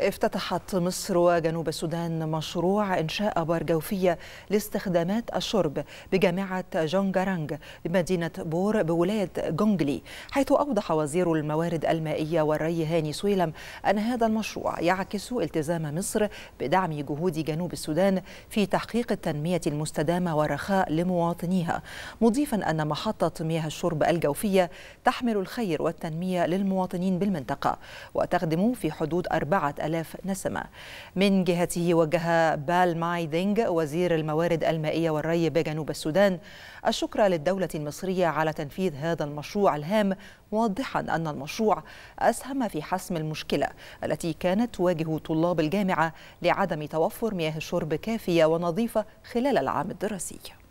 افتتحت مصر وجنوب السودان مشروع إنشاء أبار جوفية لاستخدامات الشرب بجامعة جونجرانج بمدينة بور بولاية جونجلي حيث أوضح وزير الموارد المائية والري هاني سويلم أن هذا المشروع يعكس التزام مصر بدعم جهود جنوب السودان في تحقيق التنمية المستدامة والرخاء لمواطنيها مضيفا أن محطة مياه الشرب الجوفية تحمل الخير والتنمية للمواطنين بالمنطقة وتخدم في حدود أربعة ألاف نسمة من جهته وجه ماي دينج وزير الموارد المائية والري بجنوب السودان الشكر للدولة المصرية على تنفيذ هذا المشروع الهام واضحا أن المشروع أسهم في حسم المشكلة التي كانت تواجه طلاب الجامعة لعدم توفر مياه شرب كافية ونظيفة خلال العام الدراسي